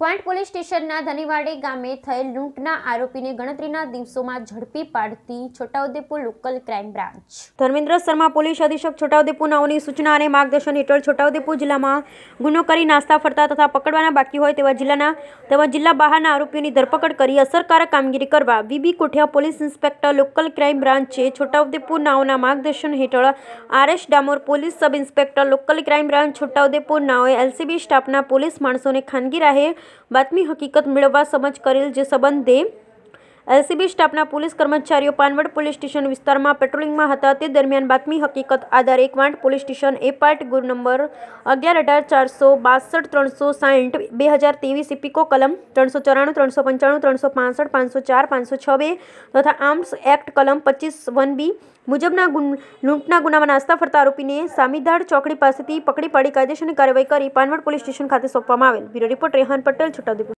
Kwant police સ્ટેશનના ધનીવાડે ગામે થયેલ લૂંટના આરોપીને ગણતરીના દિવસોમાં ઝડપી પાડતી Chhotaudepur local crime branch Dharmendra Sharma પોલીસ અધિક્ષક છોટાઉદેપુર નાઓની સૂચના અને માર્ગદર્શન હેઠળ છોટાઉદેપુર જિલ્લામાં ગુનો કરી નાસ્તા ફરતા તથા પકડવાના બાકી હોય તેવા જિલ્લાના તેમજ જિલ્લા બહારના આરોપીઓની ધરપકડ કરી અસરકારક કામગીરી કરવા VB Kothiya police inspector local crime બ્રાન્ચે છોટાઉદેપુર નાઓના માર્ગદર્શન હેઠળ RS Damor police sub inspector local crime branch Chhotaudepur નાઓએ એલસીબી સ્ટાફના પોલીસ માણસોને ખાનગી રાહે બાતમી હકીકત મેળવવા સમજ કરેલ જે સંબંધે એલસીબી સ્ટાફના પોલીસ કર્મચારીઓ પાનવડ પોલીસ સ્ટેશન વિસ્તારમાં પેટ્રોલિંગમાં હતા તે દરમિયાન બાતમી હકીકત આધારે એક Vant police station A part ગુર નંબર અગિયાર અઢાર ચારસો બાસઠ ત્રણસો સાઠ બે હજાર ત્રેવીસ ઇપિકો કલમ ત્રણસો ચોરાણું ત્રણસો પંચાણું ત્રણસો પાંસઠ પાંચસો ચાર પાંચસો છ બે તથા આર્મ્સ એક્ટ કલમ પચીસ વન બી મુજબના ગુ લૂંટના ગુનામાં નાસ્તા ફરતા આરોપીને સામીધાડ ચોકડી પાસેથી પકડી પાડી કાયદેસરની કાર્યવાહી કરી પાનવડ પોલીસ સ્ટેશન ખાતે સોંપવામાં આવેલ બ્યુરો રિપોર્ટ રેહાન પટેલ છોટાઉદેપુર